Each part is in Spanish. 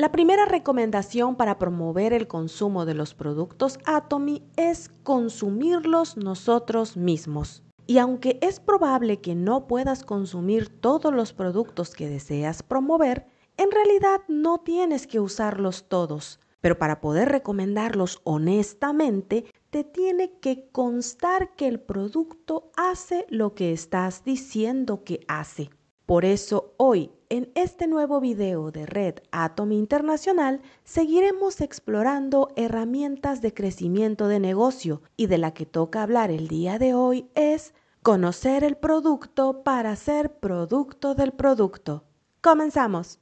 La primera recomendación para promover el consumo de los productos Atomy es consumirlos nosotros mismos. Y aunque es probable que no puedas consumir todos los productos que deseas promover, en realidad no tienes que usarlos todos. Pero para poder recomendarlos honestamente, te tiene que constar que el producto hace lo que estás diciendo que hace. Por eso hoy, en este nuevo video de Red Atomi Internacional, seguiremos explorando herramientas de crecimiento de negocio y de la que toca hablar el día de hoy es conocer el producto para ser producto del producto. Comenzamos.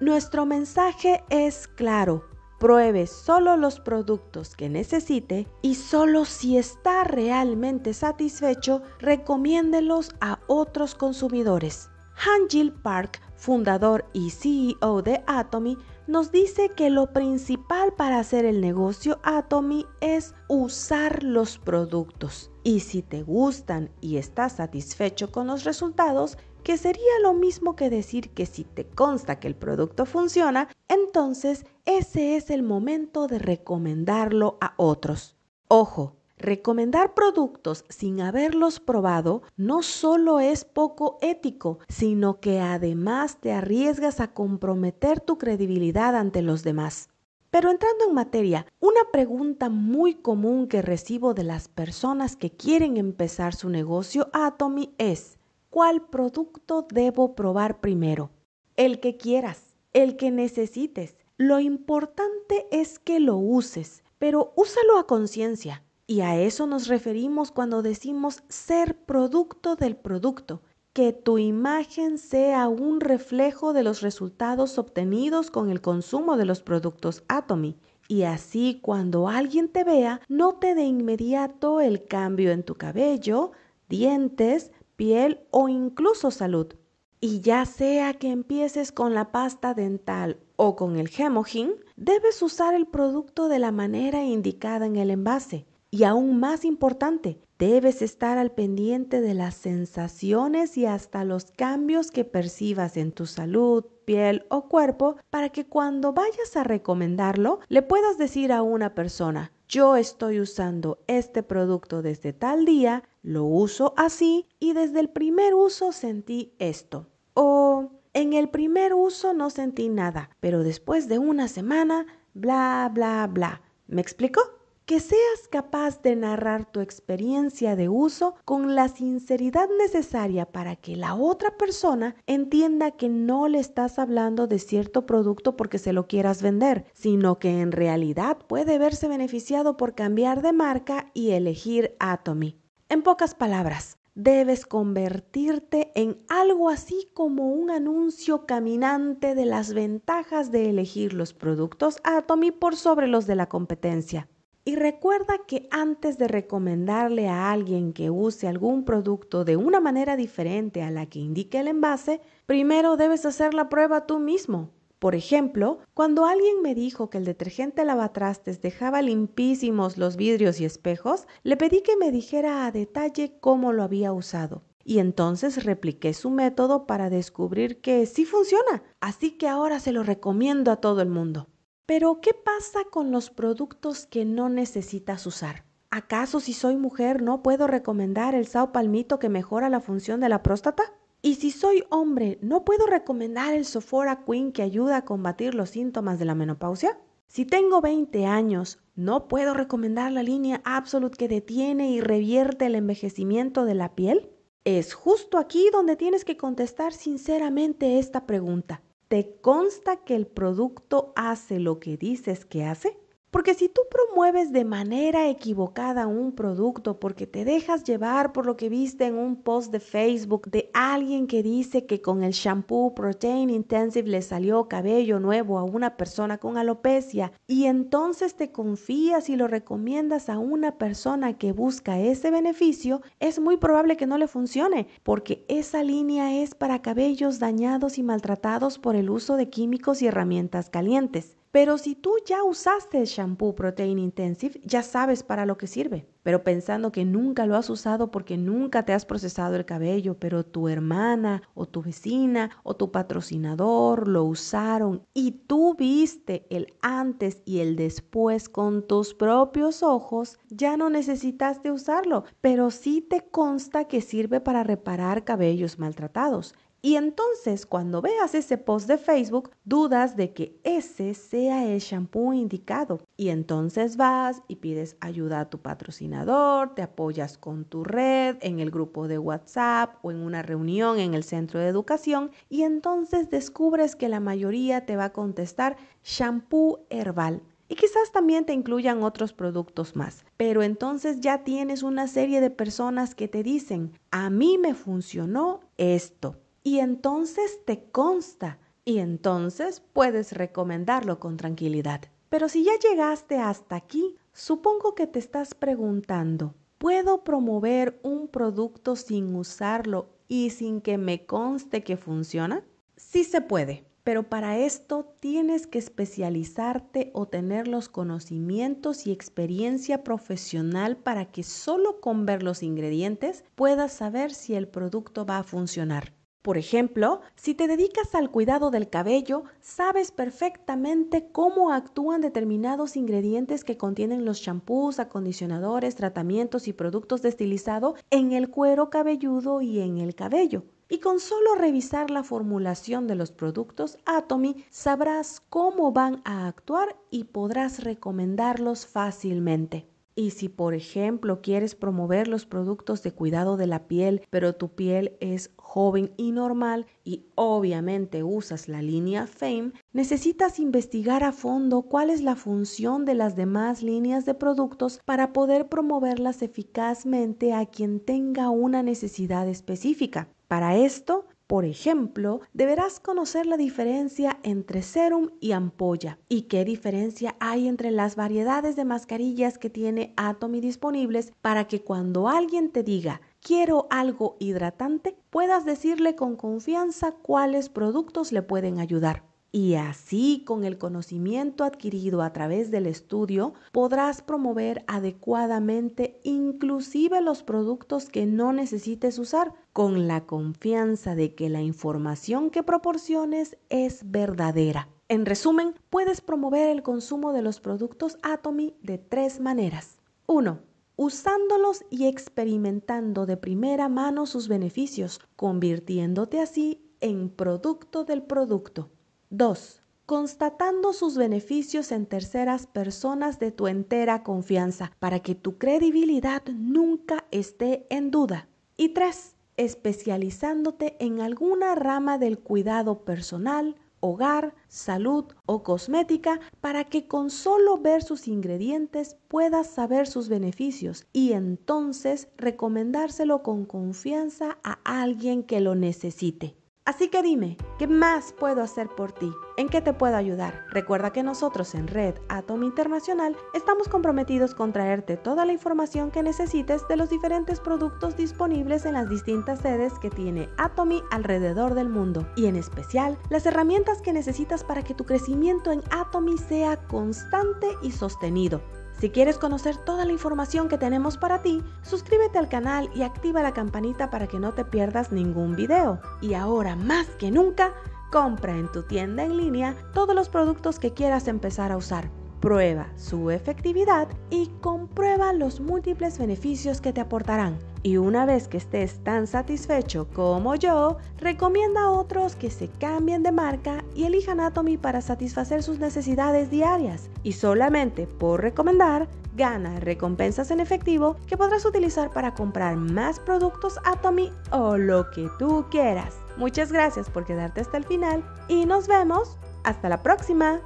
Nuestro mensaje es claro. Pruebe solo los productos que necesite y solo si está realmente satisfecho, recomiéndelos a otros consumidores. Hanjil Park, fundador y CEO de Atomy, nos dice que lo principal para hacer el negocio Atomy es usar los productos. Y si te gustan y estás satisfecho con los resultados, que sería lo mismo que decir que si te consta que el producto funciona, entonces ese es el momento de recomendarlo a otros. Ojo, recomendar productos sin haberlos probado no solo es poco ético, sino que además te arriesgas a comprometer tu credibilidad ante los demás. Pero entrando en materia, una pregunta muy común que recibo de las personas que quieren empezar su negocio Atomy es, ¿Cuál producto debo probar primero? El que quieras, el que necesites. Lo importante es que lo uses, pero úsalo a conciencia. Y a eso nos referimos cuando decimos ser producto del producto, que tu imagen sea un reflejo de los resultados obtenidos con el consumo de los productos Atomy. Y así cuando alguien te vea, note de inmediato el cambio en tu cabello, dientes, piel o incluso salud. Y ya sea que empieces con la pasta dental o con el gemojín debes usar el producto de la manera indicada en el envase. Y aún más importante, debes estar al pendiente de las sensaciones y hasta los cambios que percibas en tu salud, piel o cuerpo para que cuando vayas a recomendarlo le puedas decir a una persona, yo estoy usando este producto desde tal día, lo uso así y desde el primer uso sentí esto. O en el primer uso no sentí nada, pero después de una semana, bla, bla, bla. ¿Me explico? que seas capaz de narrar tu experiencia de uso con la sinceridad necesaria para que la otra persona entienda que no le estás hablando de cierto producto porque se lo quieras vender, sino que en realidad puede verse beneficiado por cambiar de marca y elegir Atomy. En pocas palabras, debes convertirte en algo así como un anuncio caminante de las ventajas de elegir los productos Atomy por sobre los de la competencia. Y recuerda que antes de recomendarle a alguien que use algún producto de una manera diferente a la que indique el envase, primero debes hacer la prueba tú mismo. Por ejemplo, cuando alguien me dijo que el detergente lavatrastes dejaba limpísimos los vidrios y espejos, le pedí que me dijera a detalle cómo lo había usado y entonces repliqué su método para descubrir que sí funciona. Así que ahora se lo recomiendo a todo el mundo. Pero, ¿qué pasa con los productos que no necesitas usar? ¿Acaso si soy mujer no puedo recomendar el sao palmito que mejora la función de la próstata? Y si soy hombre, ¿no puedo recomendar el Sofora Queen que ayuda a combatir los síntomas de la menopausia? Si tengo 20 años, ¿no puedo recomendar la línea Absolute que detiene y revierte el envejecimiento de la piel? Es justo aquí donde tienes que contestar sinceramente esta pregunta. ¿te consta que el producto hace lo que dices que hace? Porque si tú promueves de manera equivocada un producto porque te dejas llevar por lo que viste en un post de Facebook de alguien que dice que con el shampoo Protein Intensive le salió cabello nuevo a una persona con alopecia y entonces te confías y lo recomiendas a una persona que busca ese beneficio, es muy probable que no le funcione porque esa línea es para cabellos dañados y maltratados por el uso de químicos y herramientas calientes. Pero si tú ya usaste el shampoo Protein Intensive, ya sabes para lo que sirve. Pero pensando que nunca lo has usado porque nunca te has procesado el cabello, pero tu hermana o tu vecina o tu patrocinador lo usaron y tú viste el antes y el después con tus propios ojos, ya no necesitaste usarlo, pero sí te consta que sirve para reparar cabellos maltratados. Y entonces cuando veas ese post de Facebook, dudas de que ese sea el shampoo indicado. Y entonces vas y pides ayuda a tu patrocinador, te apoyas con tu red, en el grupo de WhatsApp o en una reunión en el centro de educación. Y entonces descubres que la mayoría te va a contestar shampoo herbal. Y quizás también te incluyan otros productos más. Pero entonces ya tienes una serie de personas que te dicen, a mí me funcionó esto y entonces te consta y entonces puedes recomendarlo con tranquilidad. Pero si ya llegaste hasta aquí, supongo que te estás preguntando, ¿puedo promover un producto sin usarlo y sin que me conste que funciona? Sí se puede, pero para esto tienes que especializarte o tener los conocimientos y experiencia profesional para que solo con ver los ingredientes puedas saber si el producto va a funcionar. Por ejemplo, si te dedicas al cuidado del cabello, sabes perfectamente cómo actúan determinados ingredientes que contienen los champús, acondicionadores, tratamientos y productos de estilizado en el cuero cabelludo y en el cabello. Y con solo revisar la formulación de los productos Atomy, sabrás cómo van a actuar y podrás recomendarlos fácilmente. Y si, por ejemplo, quieres promover los productos de cuidado de la piel, pero tu piel es joven y normal y obviamente usas la línea Fame, necesitas investigar a fondo cuál es la función de las demás líneas de productos para poder promoverlas eficazmente a quien tenga una necesidad específica. Para esto, por ejemplo, deberás conocer la diferencia entre serum y ampolla y qué diferencia hay entre las variedades de mascarillas que tiene Atomy disponibles para que cuando alguien te diga quiero algo hidratante, puedas decirle con confianza cuáles productos le pueden ayudar. Y así, con el conocimiento adquirido a través del estudio, podrás promover adecuadamente inclusive los productos que no necesites usar, con la confianza de que la información que proporciones es verdadera. En resumen, puedes promover el consumo de los productos Atomy de tres maneras. 1 usándolos y experimentando de primera mano sus beneficios, convirtiéndote así en producto del producto. 2. Constatando sus beneficios en terceras personas de tu entera confianza, para que tu credibilidad nunca esté en duda. Y 3. Especializándote en alguna rama del cuidado personal, hogar, salud o cosmética para que con solo ver sus ingredientes puedas saber sus beneficios y entonces recomendárselo con confianza a alguien que lo necesite. Así que dime, ¿qué más puedo hacer por ti? ¿En qué te puedo ayudar? Recuerda que nosotros en Red Atom Internacional estamos comprometidos con traerte toda la información que necesites de los diferentes productos disponibles en las distintas sedes que tiene Atomi alrededor del mundo y en especial las herramientas que necesitas para que tu crecimiento en Atomi sea constante y sostenido. Si quieres conocer toda la información que tenemos para ti, suscríbete al canal y activa la campanita para que no te pierdas ningún video. Y ahora más que nunca, compra en tu tienda en línea todos los productos que quieras empezar a usar Prueba su efectividad y comprueba los múltiples beneficios que te aportarán. Y una vez que estés tan satisfecho como yo, recomienda a otros que se cambien de marca y elijan Atomy para satisfacer sus necesidades diarias. Y solamente por recomendar, gana recompensas en efectivo que podrás utilizar para comprar más productos Atomy o lo que tú quieras. Muchas gracias por quedarte hasta el final y nos vemos hasta la próxima.